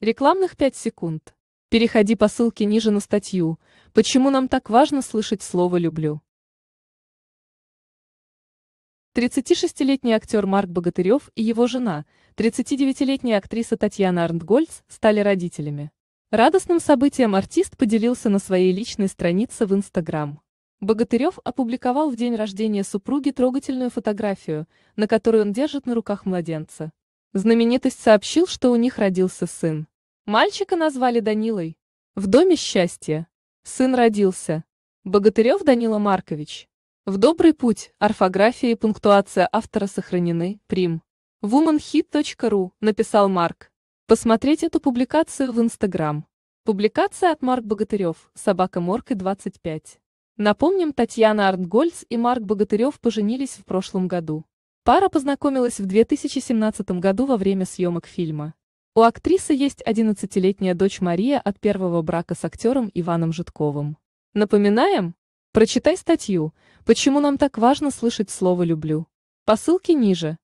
Рекламных 5 секунд. Переходи по ссылке ниже на статью «Почему нам так важно слышать слово «люблю»». 36-летний актер Марк Богатырев и его жена, 39-летняя актриса Татьяна Арнтгольц, стали родителями. Радостным событием артист поделился на своей личной странице в Инстаграм. Богатырев опубликовал в день рождения супруги трогательную фотографию, на которой он держит на руках младенца. Знаменитость сообщил, что у них родился сын. Мальчика назвали Данилой. В доме счастья. Сын родился. Богатырев Данила Маркович. В добрый путь орфография и пунктуация автора сохранены, прим. womanhit.ru, написал Марк. Посмотреть эту публикацию в Инстаграм. Публикация от Марк Богатырев, собака Моркой 25. Напомним, Татьяна Арнгольц и Марк Богатырев поженились в прошлом году. Пара познакомилась в 2017 году во время съемок фильма. У актрисы есть 11-летняя дочь Мария от первого брака с актером Иваном Житковым. Напоминаем? Прочитай статью «Почему нам так важно слышать слово «люблю»» по ссылке ниже.